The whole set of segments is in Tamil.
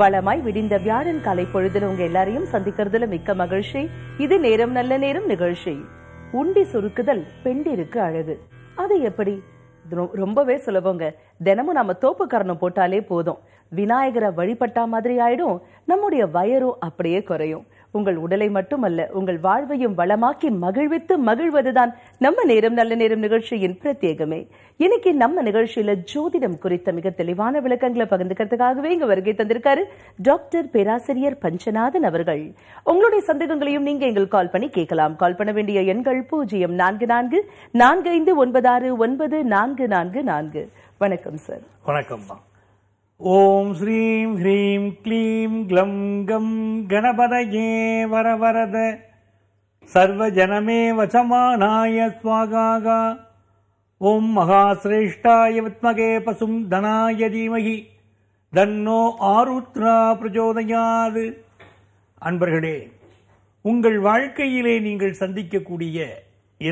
வளமாய் விடிந்த வியாழன் காலை பொழுதுல உங்க எல்லாரையும் சந்திக்கிறதுல மிக்க மகிழ்ச்சி இது நேரம் நல்ல நேரம் நிகழ்ச்சி உண்டி சுருக்குதல் பெண்டிருக்கு அழகு அது எப்படி ரொம்பவே சுலபங்க தினமும் நம்ம தோப்புக்கரணம் போட்டாலே போதும் விநாயகரை வழிபட்டா மாதிரி ஆயிடும் நம்முடைய வயரும் அப்படியே குறையும் உங்கள் உடலை மட்டுமல்ல உங்கள் வாழ்வையும் வளமாக்கி மகிழ்வித்து மகிழ்வதுதான் நம்ம நேரம் நல்ல நேரம் நிகழ்ச்சியின் பிரத்யேகமே இன்னைக்கு நம்ம நிகழ்ச்சியில ஜோதிடம் குறித்த மிக தெளிவான விளக்கங்களை பகிர்ந்துக்கிறதுக்காகவே இங்க வருகை தந்திருக்காரு டாக்டர் பேராசிரியர் பஞ்சநாதன் அவர்கள் உங்களுடைய சந்தேகங்களையும் நீங்க எங்கள் கால் பண்ணி கேட்கலாம் கால் பண்ண வேண்டிய எண்கள் பூஜ்ஜியம் நான்கு நான்கு நான்கு ஐந்து ஒன்பது ஆறு ஒன்பது நான்கு நான்கு நான்கு வணக்கம் சார் வணக்கம் ஓம் ஸ்ரீம் ஹ்ரீம் க்ளீம் க்ளம் கம் கணபதயே வரவரத சர்வஜனமே வசமானாய ஸ்வாகா ஓம் மகாசிரேஷ்டாய வித்மகே பசும் தனாய தீமகி தன்னோ ஆருத்ரா பிரச்சோதையாது அன்பர்களே உங்கள் வாழ்க்கையிலே நீங்கள் சந்திக்கக்கூடிய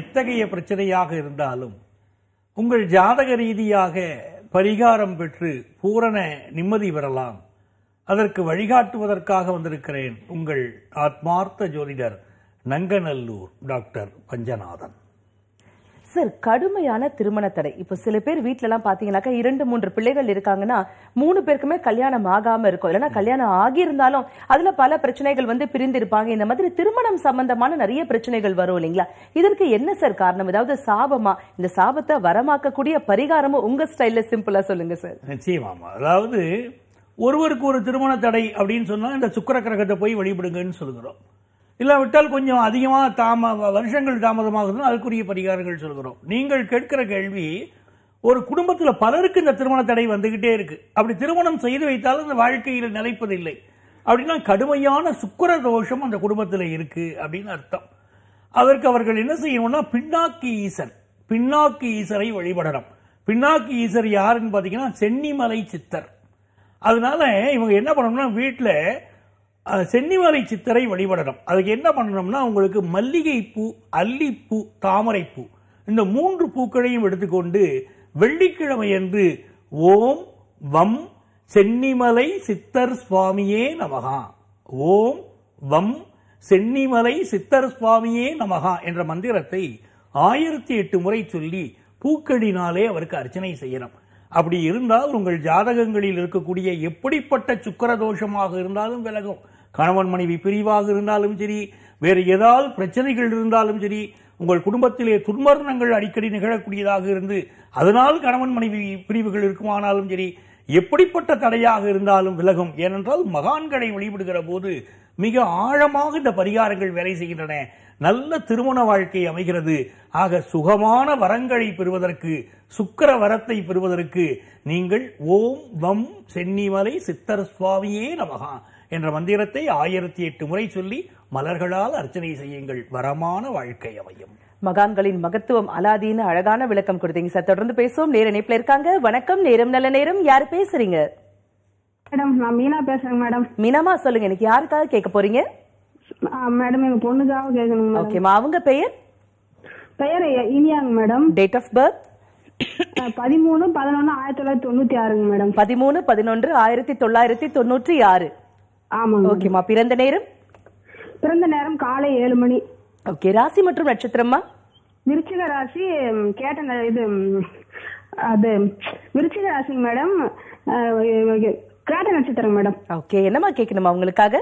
எத்தகைய பிரச்சனையாக இருந்தாலும் உங்கள் ஜாதக ரீதியாக பரிகாரம் பெற்று பூரண நிம்மதி பெறலாம் அதற்கு வழிகாட்டுவதற்காக வந்திருக்கிறேன் உங்கள் ஆத்மார்த்த ஜோதிடர் நங்கநல்லூர் டாக்டர் பஞ்சநாதன் சார் கடுமையான திருமண தடை இப்போ சில பேர் எல்லாம் பாத்தீங்கன்னாக்கா இரண்டு மூன்று பிள்ளைகள் இருக்காங்கன்னா மூணு பேருக்குமே கல்யாணம் ஆகாம இருக்கும் இல்லைன்னா கல்யாணம் ஆகியிருந்தாலும் அதுல பல பிரச்சனைகள் வந்து பிரிந்திருப்பாங்க இந்த மாதிரி திருமணம் சம்பந்தமான நிறைய பிரச்சனைகள் வரும் இல்லைங்களா இதற்கு என்ன சார் காரணம் ஏதாவது சாபமா இந்த சாபத்தை வரமாக்கக்கூடிய பரிகாரமும் உங்க ஸ்டைல்ல சிம்பிளா சொல்லுங்க சார் நிச்சயமாமா அதாவது ஒருவருக்கு ஒரு திருமண தடை அப்படின்னு சொன்னா இந்த சுக்கர கிரகத்தை போய் வழிபடுங்கன்னு சொல்லுகிறோம் இல்லாவிட்டால் கொஞ்சம் அதிகமாக தாம வருஷங்கள் தாமதமாகுதுன்னு அதுக்குரிய பரிகாரங்கள் சொல்கிறோம் நீங்கள் கேட்கிற கேள்வி ஒரு குடும்பத்தில் பலருக்கு இந்த திருமண தடை வந்துக்கிட்டே இருக்குது அப்படி திருமணம் செய்து வைத்தாலும் இந்த வாழ்க்கையில் நிலைப்பதில்லை அப்படின்னா கடுமையான சுக்கர தோஷம் அந்த குடும்பத்தில் இருக்குது அப்படின்னு அர்த்தம் அதற்கு அவர்கள் என்ன செய்யணும்னா பின்னாக்கி ஈசன் பின்னாக்கி ஈசரை வழிபடணும் பின்னாக்கி ஈசர் யாருன்னு பார்த்தீங்கன்னா சென்னிமலை சித்தர் அதனால இவங்க என்ன பண்ணணும்னா வீட்டில் சென்னிமலை சித்தரை வழிபடணும் அதுக்கு என்ன பண்ணணும்னா உங்களுக்கு மல்லிகைப்பூ அல்லிப்பூ தாமரைப்பூ இந்த மூன்று பூக்களையும் எடுத்துக்கொண்டு வெள்ளிக்கிழமை என்று ஓம் வம் சென்னிமலை சித்தர் சுவாமியே நமகா ஓம் வம் சென்னிமலை சித்தர் சுவாமியே நமகா என்ற மந்திரத்தை ஆயிரத்தி எட்டு முறை சொல்லி பூக்களினாலே அவருக்கு அர்ச்சனை செய்யணும் அப்படி இருந்தால் உங்கள் ஜாதகங்களில் இருக்கக்கூடிய எப்படிப்பட்ட சுக்கர தோஷமாக இருந்தாலும் விலகும் கணவன் மனைவி பிரிவாக இருந்தாலும் சரி வேறு ஏதாவது பிரச்சனைகள் இருந்தாலும் சரி உங்கள் குடும்பத்திலே துன்மரணங்கள் அடிக்கடி நிகழக்கூடியதாக இருந்து அதனால் கணவன் மனைவி பிரிவுகள் இருக்குமானாலும் சரி எப்படிப்பட்ட தடையாக இருந்தாலும் விலகும் ஏனென்றால் மகான்களை வழிபடுகிற போது மிக ஆழமாக இந்த பரிகாரங்கள் வேலை செய்கின்றன நல்ல திருமண வாழ்க்கை அமைகிறது ஆக சுகமான வரங்களை பெறுவதற்கு சுக்கர வரத்தை பெறுவதற்கு நீங்கள் ஓம் வம் சென்னிமலை சித்தர் சுவாமியே நமகான் என்ற மந்திரத்தை ஆயிரத்தி எட்டு முறை சொல்லி மலர்களால் அர்ச்சனை செய்யுங்கள் வரமான வாழ்க்கை அமையும் மகான்களின் மகத்துவம் அலாதீன அழகான விளக்கம் கொடுத்தீங்க சார் தொடர்ந்து பேசுவோம் நேர இணைப்புல இருக்காங்க வணக்கம் நேரம் நல்ல நேரம் யார் பேசுறீங்க மேடம் நான் மீனா பேசுறேன் மேடம் மீனாமா சொல்லுங்க எனக்கு யாருக்காக கேட்க போறீங்க மேடம் எங்க பொண்ணுக்காக கேட்கணும் ஓகேமா அவங்க பெயர் பெயர் இனியாங்க மேடம் டேட் ஆஃப் பர்த் பதிமூணு பதினொன்று ஆயிரத்தி தொள்ளாயிரத்தி தொண்ணூற்றி ஆறுங்க மேடம் பதிமூணு பதினொன்று ஆயிரத்தி தொள்ளாயிரத்தி தொண்ணூற்றி ஆறு ஆமாங்க ஓகேம்மா பிறந்த நேரம் பிறந்த நேரம் காலை ஏழு மணி ஓகே ராசி மற்றும் நட்சத்திரம்மா விருச்சிக ராசி கேட்ட இது அது விருச்சிக ராசிங்க மேடம் கிராட்ட நட்சத்திரம் மேடம் ஓகே என்னம்மா கேட்கணுமா உங்களுக்காக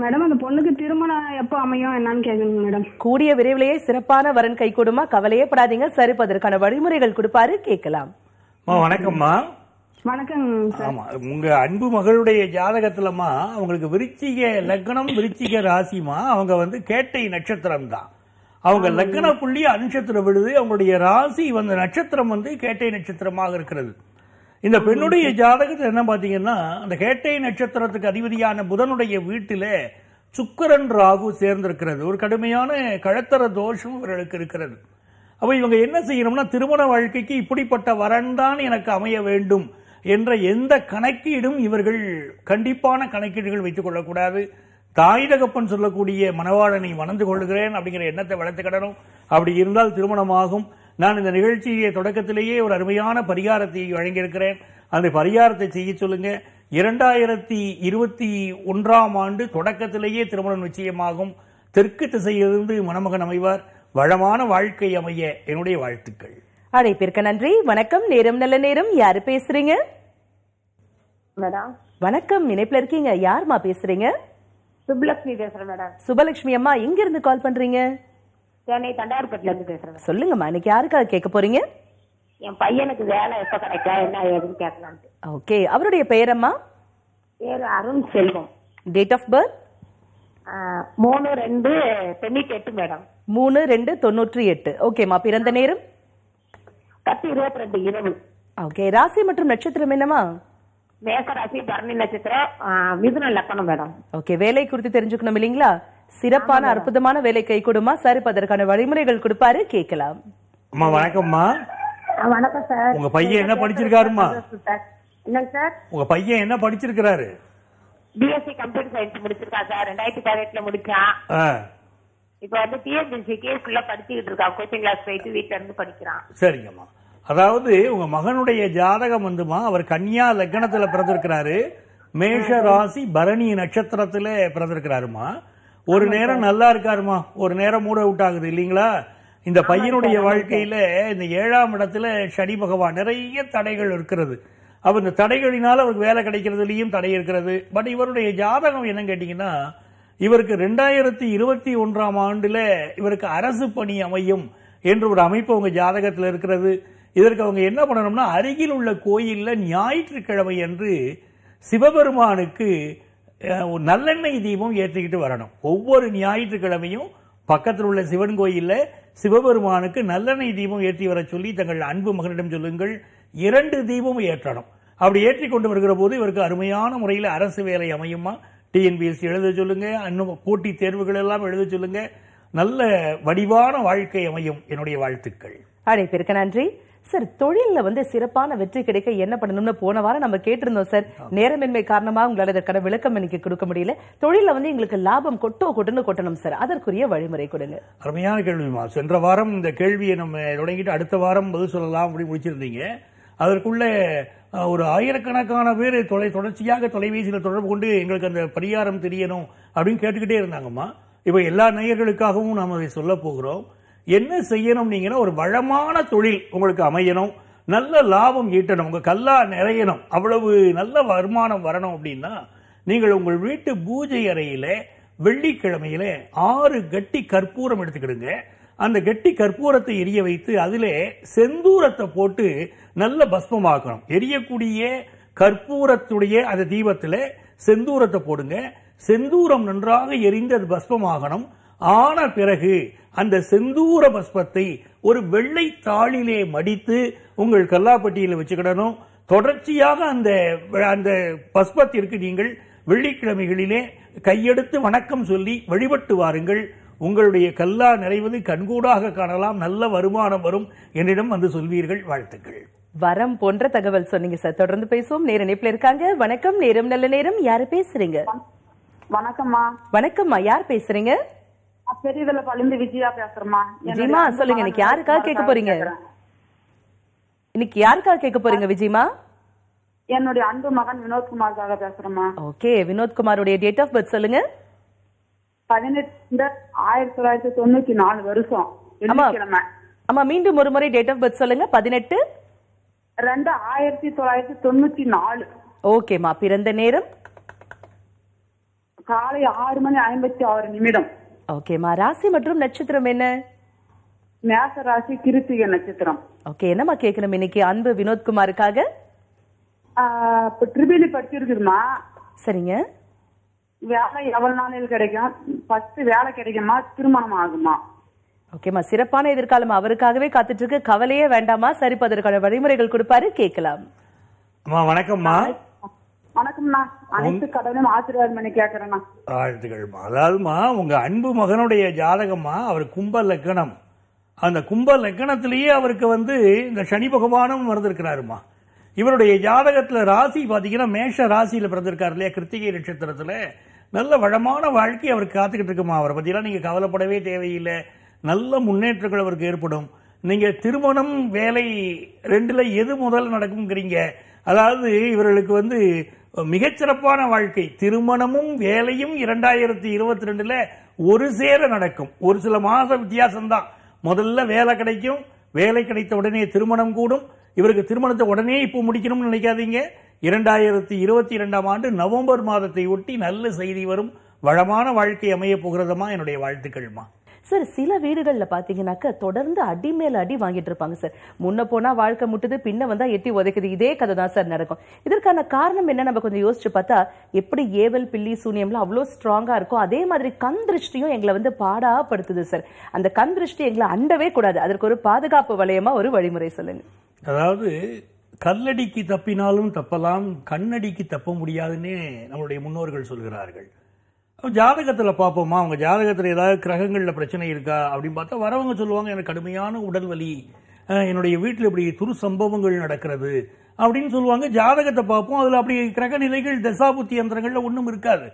மேடம் அந்த பொண்ணுக்கு திருமணம் எப்போ அமையும் என்னன்னு கேட்கணும் மேடம் கூடிய விரைவிலேயே சிறப்பான வரன் கை கொடுமா கவலையே படாதீங்க சரிப்பதற்கான வழிமுறைகள் கொடுப்பாரு கேட்கலாம் வணக்கம்மா வணக்கம் ஆமா உங்க அன்பு மகளுடைய ஜாதகத்துலமா அவங்களுக்கு விருச்சிக லக்னம் விருச்சிக ராசிமா அவங்க வந்து கேட்டை நட்சத்திரம் தான் அவங்க லக்ன புள்ளி நட்சத்திரம் விழுது அவங்களுடைய ராசி வந்து நட்சத்திரம் வந்து கேட்டை நட்சத்திரமாக இருக்கிறது இந்த பெண்ணுடைய ஜாதகத்தை என்ன பாத்தீங்கன்னா அந்த கேட்டை நட்சத்திரத்துக்கு அதிபதியான புதனுடைய வீட்டில் சுக்கரன் ராகு சேர்ந்திருக்கிறது ஒரு கடுமையான கழத்தர தோஷம் இவர்களுக்கு இருக்கிறது அப்ப இவங்க என்ன செய்யணும்னா திருமண வாழ்க்கைக்கு இப்படிப்பட்ட வரன்தான் எனக்கு அமைய வேண்டும் என்ற எந்த கணக்கீடும் இவர்கள் கண்டிப்பான கணக்கீடுகள் வைத்துக் கொள்ளக்கூடாது தாய் தகப்பன் சொல்லக்கூடிய மனவாளனை மணந்து கொள்கிறேன் அப்படிங்கிற எண்ணத்தை வளர்த்துக்கிடணும் அப்படி இருந்தால் திருமணமாகும் நான் இந்த நிகழ்ச்சியை தொடக்கத்திலேயே ஒரு அருமையான பரிகாரத்தை வழங்கியிருக்கிறேன் அந்த பரிகாரத்தை செய்ய சொல்லுங்க இரண்டாயிரத்தி இருபத்தி ஒன்றாம் ஆண்டு தொடக்கத்திலேயே திருமணம் நிச்சயமாகும் தெற்கு திசையிலிருந்து மணமகன் அமைவார் வளமான வாழ்க்கை அமைய என்னுடைய வாழ்த்துக்கள் அழைப்பிற்கு நன்றி வணக்கம் நேரம் நல்ல நேரம் யாரு பேசுறீங்க மேடம் வணக்கம் இணைப்புல இருக்கீங்க யாருமா பேசுறீங்க சுப்லக்ஷ்மி பேசுறேன் மேடம் சுபலக்ஷ்மி அம்மா எங்க இருந்து கால் பண்றீங்க சென்னை தண்டார்பட்டில இருந்து பேசுறேன் சொல்லுங்கம்மா இன்னைக்கு யாருக்காக கேட்க போறீங்க என் பையனுக்கு வேலை எப்ப கிடைக்கா என்ன ஏதுன்னு கேட்கலான்ட்டு ஓகே அவருடைய பெயர் அம்மா பேர் Arun Selvam date of birth மூணு ரெண்டு தொண்ணூற்றி எட்டு மேடம் மூணு ரெண்டு தொண்ணூற்றி எட்டு ஓகேம்மா பிறந்த நேரம் கத்தி இருபத்தி ரெண்டு இரவு ஓகே ராசி மற்றும் நட்சத்திரம் என்னமா மேகராசி பரணி நட்சத்திரம் மிதுன லக்கணம் மேடம் ஓகே வேலை குறித்து தெரிஞ்சுக்கணும் இல்லீங்களா சிறப்பான அற்புதமான வேலை கை கொடுமா சார் அதற்கான வழிமுறைகள் கொடுப்பாரு கேட்கலாம் அம்மா வணக்கம்மா வணக்கம் சார் உங்க பையன் என்ன படிச்சிருக்காருமா என்ன சார் உங்க பையன் என்ன படிச்சிருக்காரு பிஎஸ்சி கம்ப்யூட்டர் சயின்ஸ் முடிச்சிருக்கா சார் ரெண்டாயிரத்தி பதினெட்டுல முடிச்சான் இப்ப வந்து டிஎன்பிசிக்கு ஃபுல்லா படிச்சுக்கிட்டு இருக்கான் கோச்சிங் கிளாஸ் போயிட்டு வீட்டுல இருந்து படிக்கிறான் சரிங்கம்மா அதாவது உங்க மகனுடைய ஜாதகம் வந்துமா அவர் கன்னியா லக்னத்துல பிறந்திருக்கிறாரு மேஷ ராசி பரணி நட்சத்திரத்துல பிறந்திருக்கிறாருமா ஒரு நேரம் நல்லா இருக்காருமா ஒரு நேரம் மூட அவுட் ஆகுது இல்லைங்களா இந்த பையனுடைய வாழ்க்கையில இந்த ஏழாம் இடத்துல சனி பகவான் நிறைய தடைகள் இருக்கிறது அவர் இந்த தடைகளினால அவருக்கு வேலை கிடைக்கிறதுலயும் தடை இருக்கிறது பட் இவருடைய ஜாதகம் என்னன்னு கேட்டீங்கன்னா இவருக்கு ரெண்டாயிரத்தி இருபத்தி ஒன்றாம் ஆண்டுல இவருக்கு அரசு பணி அமையும் என்ற ஒரு அமைப்பு அவங்க ஜாதகத்தில் இருக்கிறது இதற்கு அவங்க என்ன பண்ணணும்னா அருகில் உள்ள கோயிலில் ஞாயிற்றுக்கிழமை என்று சிவபெருமானுக்கு நல்லெண்ணெய் தீபம் ஏற்றிக்கிட்டு வரணும் ஒவ்வொரு ஞாயிற்றுக்கிழமையும் பக்கத்தில் உள்ள சிவன் கோயிலில் சிவபெருமானுக்கு நல்லெண்ணெய் தீபம் ஏற்றி வர சொல்லி தங்கள் அன்பு மகனிடம் சொல்லுங்கள் இரண்டு தீபம் ஏற்றணும் அப்படி ஏற்றி கொண்டு வருகிற போது இவருக்கு அருமையான முறையில் அரசு வேலை அமையுமா டிஎன்பிஎஸ்சி எழுத சொல்லுங்க இன்னும் போட்டி தேர்வுகள் எல்லாம் எழுத சொல்லுங்க நல்ல வடிவான வாழ்க்கை அமையும் என்னுடைய வாழ்த்துக்கள் அழைப்பிற்கு நன்றி சார் தொழிலில் வந்து சிறப்பான வெற்றி கிடைக்க என்ன பண்ணணும்னு போன வாரம் நம்ம கேட்டிருந்தோம் சார் நேரமின்மை காரணமாக உங்களால் இதற்கான விளக்கம் எனக்கு கொடுக்க முடியல தொழிலில் வந்து எங்களுக்கு லாபம் கொட்டோ கொட்டுன்னு கொட்டணும் சார் அதற்குரிய வழிமுறை கொடுங்க அருமையான கேள்விமா சென்ற வாரம் இந்த கேள்வியை நம்ம தொடங்கிட்டு அடுத்த வாரம் பதில் சொல்லலாம் அப்படின்னு முடிச்சிருந்தீங்க அதற்குள்ள ஒரு ஆயிரக்கணக்கான பேர் தொலை தொடர்ச்சியாக தொலைபேசியில் தொடர்பு கொண்டு எங்களுக்கு அந்த பரிகாரம் தெரியணும் அப்படின்னு கேட்டுக்கிட்டே இருந்தாங்கம்மா இப்போ எல்லா நேயர்களுக்காகவும் நாம் அதை சொல்ல போகிறோம் என்ன செய்யணும் நீங்கன்னா ஒரு வளமான தொழில் உங்களுக்கு அமையணும் நல்ல லாபம் ஈட்டணும் உங்கள் கல்லா நிறையணும் அவ்வளவு நல்ல வருமானம் வரணும் அப்படின்னா நீங்கள் உங்கள் வீட்டு பூஜை அறையில் வெள்ளிக்கிழமையில் ஆறு கட்டி கற்பூரம் எடுத்துக்கிடுங்க அந்த கெட்டி கற்பூரத்தை எரிய வைத்து அதுல செந்தூரத்தை போட்டு நல்ல பஸ்மமாக்கணும் எரியக்கூடிய கற்பூரத்துடைய அந்த தீபத்தில் செந்தூரத்தை போடுங்க செந்தூரம் நன்றாக எரிந்து அது பஸ்மமாகணும் ஆன பிறகு அந்த செந்தூர பஸ்பத்தை ஒரு வெள்ளை தாளிலே மடித்து உங்கள் கல்லாப்பட்டியில் வச்சுக்கிடணும் தொடர்ச்சியாக அந்த அந்த பஸ்மத்திற்கு நீங்கள் வெள்ளிக்கிழமைகளிலே கையெடுத்து வணக்கம் சொல்லி வழிபட்டு வாருங்கள் உங்களுடைய கல்லா நிறைவது கண்கூடாக காணலாம் நல்ல வருமானம் வரும் என்னிடம் வந்து சொல்வீர்கள் வாழ்த்துக்கள் வரம் போன்ற தகவல் சொன்னீங்க சார் தொடர்ந்து பேசுவோம் நேர இணைப்புல இருக்காங்க வணக்கம் நேரம் நல்ல நேரம் யாரு பேசுறீங்க வணக்கம்மா வணக்கம்மா யார் பேசுறீங்க பெரியதுல பழுந்து விஜயா பேசுறமா விஜயமா சொல்லுங்க இன்னைக்கு யாருக்காக கேட்க போறீங்க இன்னைக்கு யாருக்காக கேட்க போறீங்க விஜயமா என்னுடைய அன்பு மகன் வினோத்குமாருக்காக பேசுறமா ஓகே வினோத்குமாருடைய டேட் ஆஃப் பர்த் சொல்லுங்க பதினெட்டு ஆயிரத்தி தொள்ளாயிரத்தி தொண்ணூத்தி நாலு வருஷம் வெள்ளிக்கிழமை ஆமா மீண்டும் ஒரு முறை டேட் ஆஃப் பர்த் சொல்லுங்க பதினெட்டு ரெண்டு ஆயிரத்தி தொள்ளாயிரத்தி தொண்ணூத்தி நாலு ஓகேம்மா பிறந்த நேரம் காலை ஆறு மணி ஐம்பத்தி ஆறு நிமிடம் ஓகேம்மா ராசி மற்றும் நட்சத்திரம் என்ன மேச ராசி கிருத்திக நட்சத்திரம் ஓகே என்னம்மா கேட்கணும் இன்னைக்கு அன்பு வினோத்குமாருக்காக ட்ரிபிளி படிச்சிருக்குமா சரிங்க வேலை எவ்வளவு நாளில் கிடைக்கும் ஃபர்ஸ்ட் வேலை கிடைக்குமா திருமணம் ஆகுமா ஓகேம்மா சிறப்பான எதிர்காலம் அவருக்காகவே காத்துட்டு இருக்கு கவலையே வேண்டாமா சரிப்பதற்கான வழிமுறைகள் கொடுப்பாரு கேட்கலாம் அம்மா வணக்கம்மா வணக்கம்ண்ணா அனைத்து கடனும் ஆசீர்வாதம் பண்ணி கேட்கறேண்ணா வாழ்த்துக்கள்மா அதாவதுமா உங்க அன்பு மகனுடைய ஜாதகம்மா அவர் கும்ப லக்கணம் அந்த கும்ப லக்கணத்திலேயே அவருக்கு வந்து இந்த சனி பகவானும் வந்திருக்கிறாருமா இவருடைய ஜாதகத்துல ராசி பாத்தீங்கன்னா மேஷ ராசியில பிறந்திருக்காரு இல்லையா கிருத்திகை நட்சத்திரத்துல நல்ல வளமான வாழ்க்கை அவருக்கு காத்துக்கிட்டு இருக்குமா அவரை பற்றிலாம் நீங்கள் கவலைப்படவே தேவையில்லை நல்ல முன்னேற்றங்கள் அவருக்கு ஏற்படும் நீங்கள் திருமணம் வேலை ரெண்டில் எது முதல் நடக்குங்கிறீங்க அதாவது இவர்களுக்கு வந்து மிகச்சிறப்பான வாழ்க்கை திருமணமும் வேலையும் இரண்டாயிரத்தி இருபத்தி ரெண்டில் ஒரு சேர நடக்கும் ஒரு சில மாத வித்தியாசம்தான் முதல்ல வேலை கிடைக்கும் வேலை கிடைத்த உடனே திருமணம் கூடும் இவருக்கு திருமணத்தை உடனே இப்போ முடிக்கணும்னு நினைக்காதீங்க இரண்டாயிரத்தி இருபத்தி இரண்டாம் ஆண்டு நவம்பர் மாதத்தை ஒட்டி நல்ல செய்தி வரும் வளமான வாழ்க்கை அமைய போகிறதமா என்னுடைய வாழ்த்துக்கள்மா சார் சில வீடுகளில் பார்த்தீங்கன்னாக்கா தொடர்ந்து அடி மேல அடி வாங்கிட்டு இருப்பாங்க சார் முன்ன போனா வாழ்க்கை முட்டுது பின்ன வந்தா எட்டி உதைக்குது இதே கதை தான் சார் நடக்கும் இதற்கான காரணம் என்ன நம்ம கொஞ்சம் யோசிச்சு பார்த்தா எப்படி ஏவல் பில்லி சூனியம்லாம் அவ்வளோ ஸ்ட்ராங்கா இருக்கும் அதே மாதிரி கண் திருஷ்டியும் எங்களை வந்து பாடாப்படுத்துது சார் அந்த கண் திருஷ்டி எங்களை அண்டவே கூடாது அதற்கு ஒரு பாதுகாப்பு வளையமா ஒரு வழிமுறை சொல்லுங்க அதாவது கல்லடிக்கு தப்பினாலும் தப்பலாம் கண்ணடிக்கு தப்ப முடியாதுன்னே நம்மளுடைய முன்னோர்கள் சொல்கிறார்கள் ஜாதகத்தில் பார்ப்போமா அவங்க ஜாதகத்தில் ஏதாவது கிரகங்களில் பிரச்சனை இருக்கா அப்படின்னு பார்த்தா வரவங்க சொல்லுவாங்க எனக்கு கடுமையான உடல் வலி என்னுடைய வீட்டில் இப்படி துரு சம்பவங்கள் நடக்கிறது அப்படின்னு சொல்லுவாங்க ஜாதகத்தை பார்ப்போம் அதில் அப்படி கிரக நிலைகள் தசாபுத்தி யந்திரங்களில் ஒன்றும் இருக்காது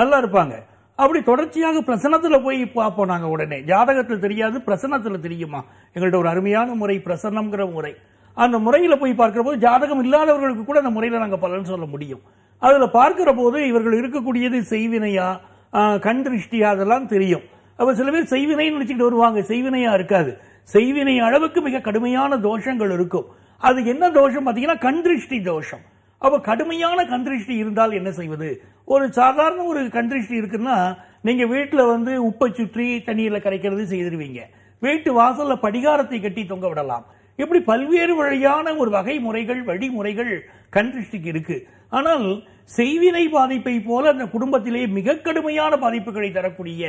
நல்லா இருப்பாங்க அப்படி தொடர்ச்சியாக பிரசனத்தில் போய் பார்ப்போம் நாங்கள் உடனே ஜாதகத்தில் தெரியாது பிரசனத்தில் தெரியுமா எங்கள்கிட்ட ஒரு அருமையான முறை பிரசனம்ங்கிற முறை அந்த முறையில் போய் பார்க்குற போது ஜாதகம் இல்லாதவர்களுக்கு கூட அந்த முறையில் நாங்கள் பலன் சொல்ல முடியும் அதில் பார்க்குற போது இவர்கள் இருக்கக்கூடியது செய்வினையா கண் திருஷ்டியா அதெல்லாம் தெரியும் அப்போ சில பேர் செய்வினைன்னு நினச்சிக்கிட்டு வருவாங்க செய்வினையாக இருக்காது செய்வினை அளவுக்கு மிக கடுமையான தோஷங்கள் இருக்கும் அது என்ன தோஷம் பார்த்தீங்கன்னா கண் திருஷ்டி தோஷம் அப்போ கடுமையான கந்திருஷ்டி இருந்தால் என்ன செய்வது ஒரு சாதாரண ஒரு கந்திருஷ்டி இருக்குன்னா நீங்கள் வீட்டில் வந்து உப்பை சுற்றி தண்ணீரில் கரைக்கிறது செய்திருவீங்க வீட்டு வாசலில் படிகாரத்தை கட்டி தொங்க விடலாம் இப்படி பல்வேறு வழியான ஒரு வகை முறைகள் வழிமுறைகள் கண்திருஷ்டிக்கு இருக்கு ஆனால் செய்வினை பாதிப்பை போல அந்த குடும்பத்திலே மிக கடுமையான பாதிப்புகளை தரக்கூடிய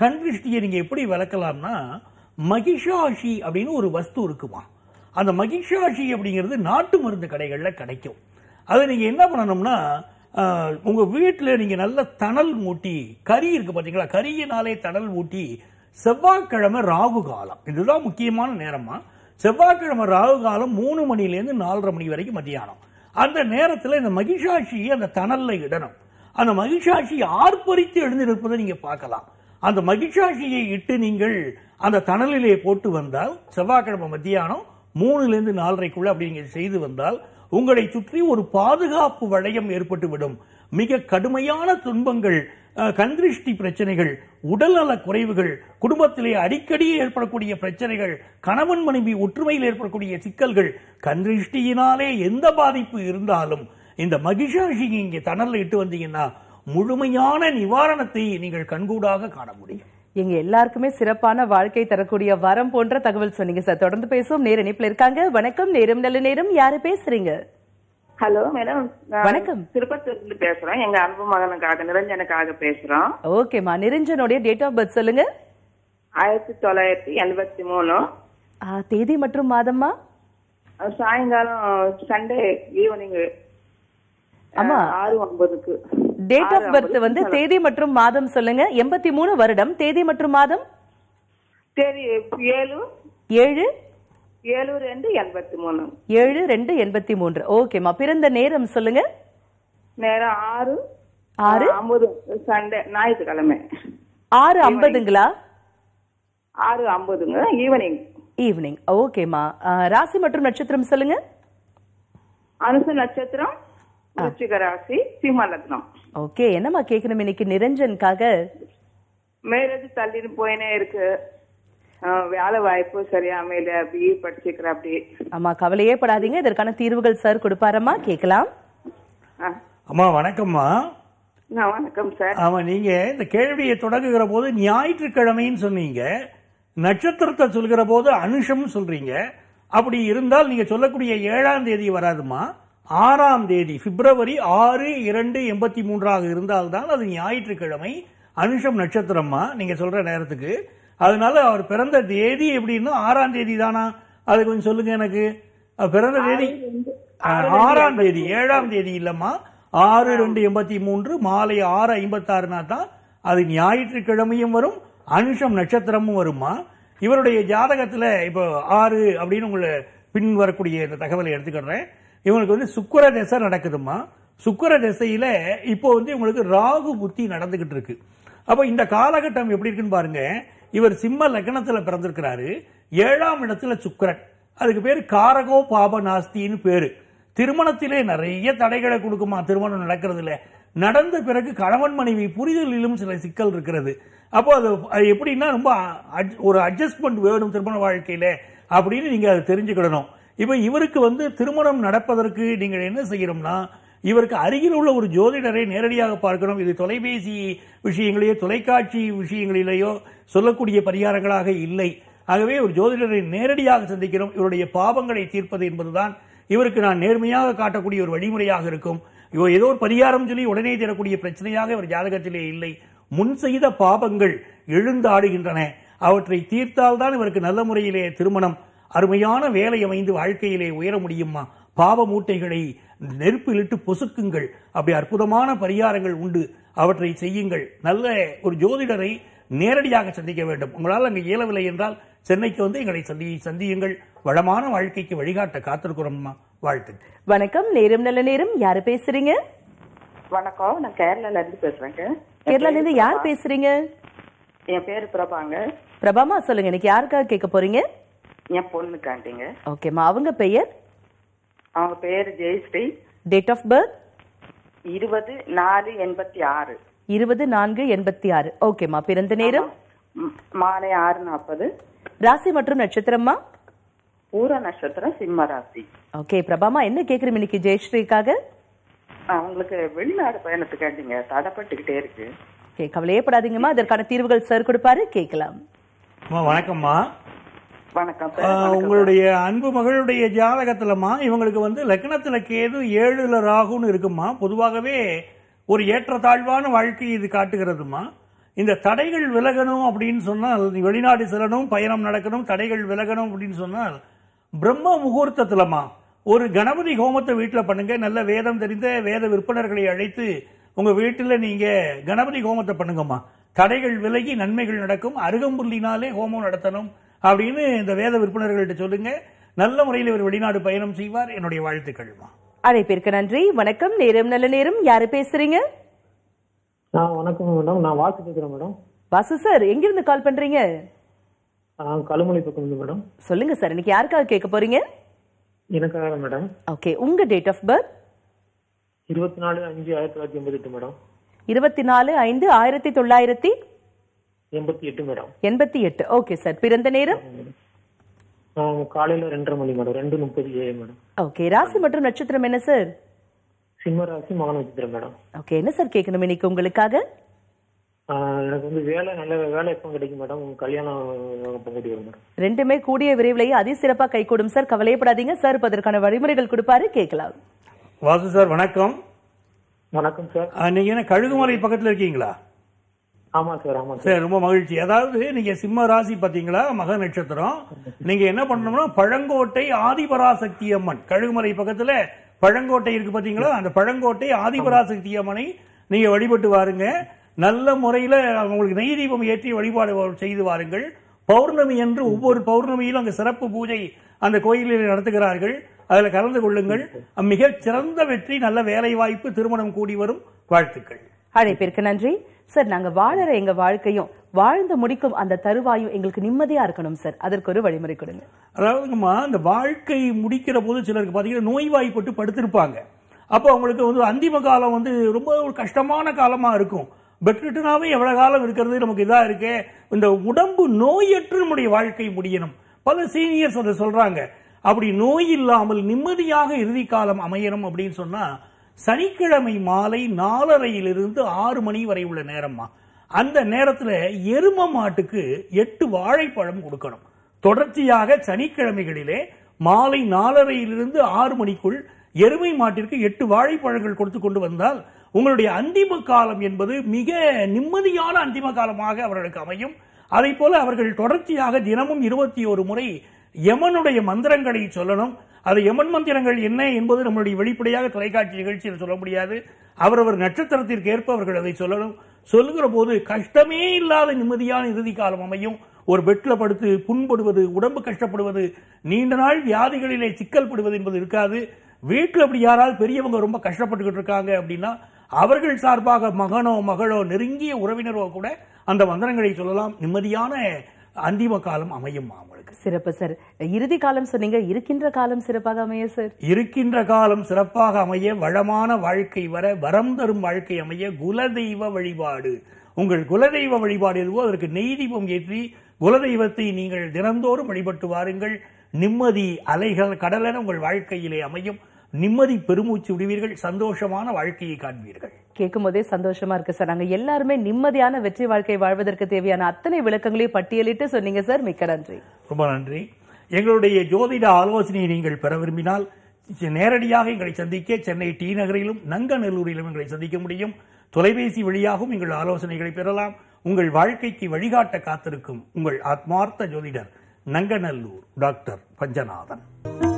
கண்திருஷ்டியை நீங்கள் எப்படி விளக்கலாம்னா மகிஷாஷி அப்படின்னு ஒரு வஸ்து இருக்குமா அந்த மகிஷாஷி அப்படிங்கிறது நாட்டு மருந்து கடைகளில் கிடைக்கும் அதை நீங்கள் என்ன பண்ணணும்னா உங்கள் வீட்டில் நீங்கள் நல்ல தணல் மூட்டி கறி இருக்குது பார்த்தீங்களா கரியினாலே தணல் மூட்டி செவ்வாய்க்கிழமை ராகு காலம் இதுதான் முக்கியமான நேரமாக செவ்வாய்க்கிழமை ராகு காலம் மூணு மணிலேருந்து நாலரை மணி வரைக்கும் மத்தியானம் அந்த நேரத்தில் இந்த மகிஷாட்சியை அந்த தணலில் இடணும் அந்த மகிஷாட்சி ஆர்ப்பரித்து எழுந்திருப்பதை நீங்கள் பார்க்கலாம் அந்த மகிஷாட்சியை இட்டு நீங்கள் அந்த தணலிலே போட்டு வந்தால் செவ்வாய்க்கிழமை மத்தியானம் மூணுலேருந்து நாலரைக்குள்ளே அப்படி நீங்கள் செய்து வந்தால் உங்களை சுற்றி ஒரு பாதுகாப்பு வளையம் ஏற்பட்டுவிடும் மிக கடுமையான துன்பங்கள் கண்திருஷ்டி பிரச்சனைகள் உடல்நல குறைவுகள் குடும்பத்திலே அடிக்கடி ஏற்படக்கூடிய பிரச்சனைகள் கணவன் மனைவி ஒற்றுமையில் ஏற்படக்கூடிய சிக்கல்கள் கந்திருஷ்டியினாலே எந்த பாதிப்பு இருந்தாலும் இந்த மகிஷாஷி இங்கே தணலில் இட்டு வந்தீங்கன்னா முழுமையான நிவாரணத்தை நீங்கள் கண்கூடாக காண முடியும் எங்க எல்லாருக்குமே சிறப்பான வாழ்க்கை தரக்கூடிய வரம் போன்ற தகவல் சொன்னீங்க சார் தொடர்ந்து பேசுவோம் நேர இணைப்புல இருக்காங்க வணக்கம் நேரம் நல்ல நேரம் யாரு பேசுறீங்க ஹலோ மேடம் வணக்கம் திருப்பத்தூர்ல பேசுறேன் எங்க அன்பு மகனுக்காக நிரஞ்சனுக்காக பேசுறோம் ஓகேமா நிரஞ்சனுடைய டேட் ஆஃப் பர்த் சொல்லுங்க ஆயிரத்தி தொள்ளாயிரத்தி எண்பத்தி மூணு தேதி மற்றும் மாதம்மா சாயங்காலம் சண்டே ஈவினிங் ஆமா ஆறு ஒன்பதுக்கு டேட் ஆஃப் பர்த் வந்து தேதி மற்றும் மாதம் சொல்லுங்க எண்பத்தி மூணு வருடம் தேதி மற்றும் மாதம் தேதி ஏழு ஏழு ஏழு ரெண்டு எண்பத்தி மூணு ஏழு ரெண்டு எண்பத்தி மூன்று ஓகேம்மா பிறந்த நேரம் சொல்லுங்க நேரம் ஆறு ஆறு ஐம்பது சண்டே ஞாயிற்றுக்கிழமை ஆறு ஐம்பதுங்களா ஆறு ஐம்பதுங்க ஈவினிங் ஈவினிங் ஓகேம்மா ராசி மற்றும் நட்சத்திரம் சொல்லுங்க அனுசு நட்சத்திரம் விருச்சிக ராசி சிம்ம லக்னம் ஓகே என்னம்மா கேட்கணும் இன்னைக்கு நிரஞ்சனுக்காக மேரேஜ் தள்ளின்னு போயினே இருக்கு வேலை வாய்ப்பு சரியாமையில பிஇ படிச்சுக்கிற அப்படி ஆமா கவலையே படாதீங்க இதற்கான தீர்வுகள் சார் கொடுப்பாரம்மா கேட்கலாம் அம்மா வணக்கம்மா வணக்கம் சார் ஆமா நீங்க இந்த கேள்வியை தொடங்குகிற போது ஞாயிற்றுக்கிழமைன்னு சொன்னீங்க நட்சத்திரத்தை சொல்கிற போது அனுஷம் சொல்றீங்க அப்படி இருந்தால் நீங்க சொல்லக்கூடிய ஏழாம் தேதி வராதுமா ஆறாம் தேதி பிப்ரவரி ஆறு இரண்டு எண்பத்தி மூன்றாக இருந்தால்தான் அது ஞாயிற்றுக்கிழமை அனுஷம் நட்சத்திரம்மா நீங்க சொல்ற நேரத்துக்கு அதனால அவர் பிறந்த தேதி எப்படின்னா ஆறாம் தேதி தானா அது கொஞ்சம் சொல்லுங்க எனக்கு பிறந்த தேதி ஆறாம் தேதி ஏழாம் தேதி இல்லம்மா ஆறு ரெண்டு எண்பத்தி மூன்று மாலை ஆறு ஐம்பத்தாறுனா தான் அது ஞாயிற்றுக்கிழமையும் வரும் அனுஷம் நட்சத்திரமும் வருமா இவருடைய ஜாதகத்துல இப்போ ஆறு அப்படின்னு உங்களை பின் வரக்கூடிய இந்த தகவலை எடுத்துக்கிறேன் இவங்களுக்கு வந்து சுக்கர திசை நடக்குதுமா சுக்கர திசையில இப்போ வந்து இவங்களுக்கு ராகு புத்தி நடந்துகிட்டு இருக்கு அப்போ இந்த காலகட்டம் எப்படி இருக்குன்னு பாருங்க இவர் சிம்ம லக்னத்தில் பிறந்திருக்கிறாரு ஏழாம் இடத்துல சுக்கரன் அதுக்கு பேர் காரகோ பாப நாஸ்தின்னு பேர் திருமணத்திலே நிறைய தடைகளை கொடுக்குமா திருமணம் இல்லை நடந்த பிறகு கணவன் மனைவி புரிதலிலும் சில சிக்கல் இருக்கிறது அப்போ அது எப்படின்னா ரொம்ப ஒரு அட்ஜஸ்ட்மெண்ட் வேணும் திருமண வாழ்க்கையில் அப்படின்னு நீங்கள் அதை தெரிஞ்சுக்கிடணும் இப்போ இவருக்கு வந்து திருமணம் நடப்பதற்கு நீங்கள் என்ன செய்யணும்னா இவருக்கு அருகில் உள்ள ஒரு ஜோதிடரை நேரடியாக பார்க்கணும் இது தொலைபேசி விஷயங்களையோ தொலைக்காட்சி விஷயங்களிலேயோ சொல்லக்கூடிய பரிகாரங்களாக இல்லை ஆகவே ஒரு ஜோதிடரை நேரடியாக சந்திக்கிறோம் இவருடைய பாவங்களை தீர்ப்பது என்பதுதான் இவருக்கு நான் நேர்மையாக காட்டக்கூடிய ஒரு வழிமுறையாக இருக்கும் இவர் ஏதோ ஒரு பரிகாரம் சொல்லி உடனே தரக்கூடிய பிரச்சனையாக இவர் ஜாதகத்திலே இல்லை முன் செய்த பாவங்கள் எழுந்தாடுகின்றன அவற்றை தீர்த்தால்தான் இவருக்கு நல்ல முறையிலே திருமணம் அருமையான வேலை அமைந்து வாழ்க்கையிலே உயர முடியுமா பாவ மூட்டைகளை நெருப்பிலிட்டு பொசுக்குங்கள் அப்படி அற்புதமான பரிகாரங்கள் உண்டு அவற்றை செய்யுங்கள் நல்ல ஒரு ஜோதிடரை நேரடியாக சந்திக்க வேண்டும் உங்களால் அங்கு இயலவில்லை என்றால் சென்னைக்கு வந்து எங்களை சந்தி சந்தியுங்கள் வளமான வாழ்க்கைக்கு வழிகாட்ட காத்திருக்கிறோம்மா வாழ்த்து வணக்கம் நேரம் நல்ல நேரம் யாரு பேசுறீங்க வணக்கம் நான் கேரளால இருந்து பேசுறேங்க கேரளால இருந்து யார் பேசுறீங்க என் பேரு பிரபாங்க பிரபாமா சொல்லுங்க இன்னைக்கு யாருக்காக கேட்க போறீங்க என் பொண்ணு காண்டிங்க ஓகேம்மா அவங்க பெயர் அவங்க பேர் ஜெயஸ்ரீ டேட் ஆஃப் பர்த் இருபது நாலு எண்பத்தி ஆறு இருபது நான்கு எண்பத்தி ஆறு ஓகேம்மா பிறந்த நேரம் மாலை ஆறு நாற்பது ராசி மற்றும் நட்சத்திரம்மா பூர நட்சத்திரம் சிம்ம ராசி ஓகே பிரபாமா என்ன கேக்குறீங்க இன்னைக்கு ஜெயஸ்ரீக்காக உங்களுக்கு வெளிநாடு பயணத்துக்காண்டிங்க தடப்பட்டுக்கிட்டே இருக்கு ஓகே கவலையப்படாதீங்கம்மா அதற்கான தீர்வுகள் சார் கொடுப்பாரு கேட்கலாம் வணக்கம்மா வணக்கம் உங்களுடைய அன்பு மகளுடைய ஜாதகத்துலமா இவங்களுக்கு வந்து லக்னத்துல கேது ஏழுல ராகுன்னு இருக்குமா பொதுவாகவே ஒரு ஏற்றத்தாழ்வான வாழ்க்கையை இது காட்டுகிறதுமா இந்த தடைகள் விலகணும் அப்படின்னு சொன்னால் நீ வெளிநாடு செல்லணும் பயணம் நடக்கணும் தடைகள் விலகணும் அப்படின்னு சொன்னால் பிரம்ம முகூர்த்தத்திலமா ஒரு கணபதி ஹோமத்தை வீட்டில் பண்ணுங்க நல்ல வேதம் தெரிந்த வேத விற்பனர்களை அழைத்து உங்கள் வீட்டில் நீங்கள் கணபதி ஹோமத்தை பண்ணுங்கம்மா தடைகள் விலகி நன்மைகள் நடக்கும் அருகம்புள்ளினாலே ஹோமம் நடத்தணும் அப்படின்னு இந்த வேத விற்பனர்கள்ட்ட சொல்லுங்க நல்ல முறையில் இவர் வெளிநாடு பயணம் செய்வார் என்னுடைய வாழ்த்துக்கள்மா அழைப்பிற்கு நன்றி வணக்கம் நேரம் நல்ல நேரம் யாரு பேசுறீங்க வணக்கம் மேடம் நான் வாசு பேசுறேன் மேடம் வாசு சார் எங்கிருந்து கால் பண்றீங்க கழுமலை பக்கம் மேடம் சொல்லுங்க சார் இன்னைக்கு யாருக்காக கேட்க போறீங்க எனக்காக மேடம் ஓகே உங்க டேட் ஆஃப் பர்த் இருபத்தி நாலு அஞ்சு ஆயிரத்தி தொள்ளாயிரத்தி எண்பத்தி மேடம் இருபத்தி நாலு ஐந்து ஆயிரத்தி தொள்ளாயிரத்தி எண்பத்தி எட்டு மேடம் எண்பத்தி எட்டு ஓகே சார் பிறந்த நேரம் காலையில ரெண்டரை மணி மேடம் ரெண்டு முப்பது ஏஎம் மேடம் ஓகே ராசி மற்றும் நட்சத்திரம் என்ன சார் சிம்ம ராசி மகன நட்சத்திரம் மேடம் ஓகே என்ன சார் கேட்கணும் இன்னைக்கு உங்களுக்காக எனக்கு வந்து வேலை நல்ல வேலை எப்போ கிடைக்கும் மேடம் கல்யாணம் எப்போ கிடைக்கும் மேடம் ரெண்டுமே கூடிய விரைவிலேயே அதி சிறப்பாக கை கூடும் சார் கவலையப்படாதீங்க சார் இப்போ அதற்கான வழிமுறைகள் கொடுப்பாரு கேட்கலாம் வாசு சார் வணக்கம் வணக்கம் சார் நீங்க என்ன கழுகுமலை பக்கத்துல இருக்கீங்களா ரொம்ப மகிழ்ச்சி அதாவது நீங்க சிம்ம ராசி பாத்தீங்களா மக நட்சத்திரம் நீங்க என்ன பண்ணணும்னா பழங்கோட்டை ஆதிபராசக்தி அம்மன் கழுகுமலை பக்கத்துல பழங்கோட்டை இருக்கு பாத்தீங்களா அந்த பழங்கோட்டை ஆதிபராசக்தி அம்மனை நீங்க வழிபட்டு வாருங்க நல்ல முறையில உங்களுக்கு நெய் தீபம் ஏற்றி வழிபாடு செய்து வாருங்கள் பௌர்ணமி என்று ஒவ்வொரு பௌர்ணமியிலும் அங்கு சிறப்பு பூஜை அந்த கோயிலில் நடத்துகிறார்கள் அதில் கலந்து கொள்ளுங்கள் மிக சிறந்த வெற்றி நல்ல வேலை வாய்ப்பு திருமணம் கூடி வரும் வாழ்த்துக்கள் அழைப்பிற்கு நன்றி சார் நாங்கள் வாழற எங்கள் வாழ்க்கையும் வாழ்ந்து முடிக்கும் அந்த தருவாயும் எங்களுக்கு நிம்மதியா இருக்கணும் சார் அதற்கு ஒரு வழிமுறை கொடுங்க அதாவதுங்கம்மா இந்த வாழ்க்கை முடிக்கிற போது சிலருக்கு பார்த்தீங்கன்னா நோய்வாய்ப்பட்டு படுத்திருப்பாங்க அப்போ அவங்களுக்கு வந்து அந்திம காலம் வந்து ரொம்ப ஒரு கஷ்டமான காலமாக இருக்கும் பெட்ரிட்டனாவே எவ்வளோ காலம் இருக்கிறது நமக்கு இதாக இருக்கு இந்த உடம்பு நோயற்று நம்முடைய வாழ்க்கை முடியணும் பல சீனியர்ஸ் அதை சொல்கிறாங்க அப்படி நோய் இல்லாமல் நிம்மதியாக இறுதி காலம் அமையணும் அப்படின்னு சொன்னால் சனிக்கிழமை மாலை நாலரையிலிருந்து ஆறு மணி வரை உள்ள நேரம்மா அந்த நேரத்தில் எரும மாட்டுக்கு எட்டு வாழைப்பழம் கொடுக்கணும் தொடர்ச்சியாக சனிக்கிழமைகளிலே மாலை நாலரையிலிருந்து ஆறு மணிக்குள் எருமை மாட்டிற்கு எட்டு வாழைப்பழங்கள் கொடுத்து கொண்டு வந்தால் உங்களுடைய அந்திம காலம் என்பது மிக நிம்மதியான அந்திம காலமாக அவர்களுக்கு அமையும் அதே போல அவர்கள் தொடர்ச்சியாக தினமும் இருபத்தி ஒரு முறை யமனுடைய மந்திரங்களை சொல்லணும் அது எமன் மந்திரங்கள் என்ன என்பது நம்மளுடைய வெளிப்படையாக தொலைக்காட்சி நிகழ்ச்சியில் சொல்ல முடியாது அவரவர் நட்சத்திரத்திற்கு ஏற்ப அவர்கள் அதை சொல்லணும் சொல்லுகிற போது கஷ்டமே இல்லாத நிம்மதியான இறுதி காலம் அமையும் ஒரு பெட்டில் படுத்து புண்படுவது உடம்பு கஷ்டப்படுவது நீண்ட நாள் வியாதிகளிலே சிக்கல் படுவது என்பது இருக்காது வீட்டில் அப்படி யாராவது பெரியவங்க ரொம்ப கஷ்டப்பட்டுக்கிட்டு இருக்காங்க அப்படின்னா அவர்கள் சார்பாக மகனோ மகளோ நெருங்கிய உறவினரோ கூட அந்த மந்திரங்களை சொல்லலாம் நிம்மதியான அந்திம காலம் அமையும் சிறப்பு சார் இறுதி காலம் சொன்னீங்க இருக்கின்ற காலம் சிறப்பாக அமைய சார் இருக்கின்ற காலம் சிறப்பாக அமைய வளமான வாழ்க்கை வர வரம் தரும் வாழ்க்கை அமைய குலதெய்வ வழிபாடு உங்கள் குலதெய்வ வழிபாடு எதுவோ அதற்கு நெய் ஏற்றி குலதெய்வத்தை நீங்கள் தினந்தோறும் வழிபட்டு வாருங்கள் நிம்மதி அலைகள் கடலென உங்கள் வாழ்க்கையிலே அமையும் நிம்மதி பெருமூச்சு விடுவீர்கள் சந்தோஷமான வாழ்க்கையை காண்பீர்கள் கேட்கும் போதே சந்தோஷமா இருக்கு சார் நாங்க எல்லாருமே நிம்மதியான வெற்றி வாழ்க்கை வாழ்வதற்கு தேவையான அத்தனை விளக்கங்களையும் பட்டியலிட்டு சொன்னீங்க சார் மிக்க நன்றி ரொம்ப நன்றி எங்களுடைய ஜோதிட ஆலோசனையை நீங்கள் பெற விரும்பினால் நேரடியாக எங்களை சந்திக்க சென்னை டி நகரிலும் நங்கநல்லூரிலும் எங்களை சந்திக்க முடியும் தொலைபேசி வழியாகவும் எங்கள் ஆலோசனைகளை பெறலாம் உங்கள் வாழ்க்கைக்கு வழிகாட்ட காத்திருக்கும் உங்கள் ஆத்மார்த்த ஜோதிடர் நங்கநல்லூர் டாக்டர் பஞ்சநாதன்